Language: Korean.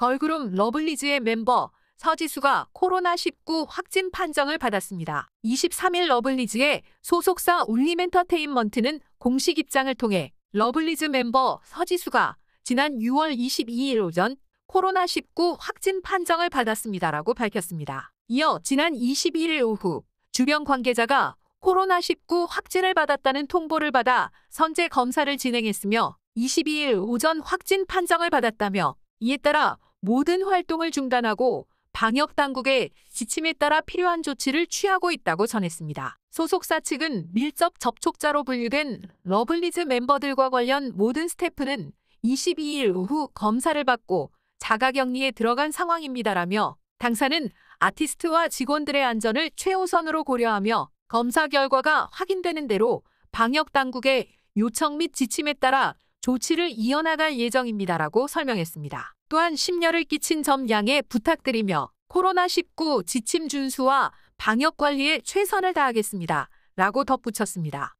걸그룹 러블리즈의 멤버 서지수가 코로나19 확진 판정을 받았습니다. 23일 러블리즈의 소속사 울림엔터테인먼트는 공식 입장을 통해 러블리즈 멤버 서지수가 지난 6월 22일 오전 코로나19 확진 판정을 받았습니다라고 밝혔습니다. 이어 지난 2 2일 오후 주변 관계자가 코로나19 확진을 받았다는 통보를 받아 선제 검사를 진행했으며 22일 오전 확진 판정을 받았다며 이에 따라 모든 활동을 중단하고 방역 당국의 지침에 따라 필요한 조치를 취하고 있다고 전했습니다. 소속사 측은 밀접 접촉자로 분류된 러블리즈 멤버들과 관련 모든 스태프는 22일 오후 검사를 받고 자가격리에 들어간 상황입니다라며 당사는 아티스트와 직원들의 안전을 최우선으로 고려하며 검사 결과가 확인되는 대로 방역 당국의 요청 및 지침에 따라 조치를 이어나갈 예정입니다라고 설명했습니다. 또한 심려를 끼친 점 양해 부탁드리며 코로나19 지침 준수와 방역 관리에 최선을 다하겠습니다. 라고 덧붙였습니다.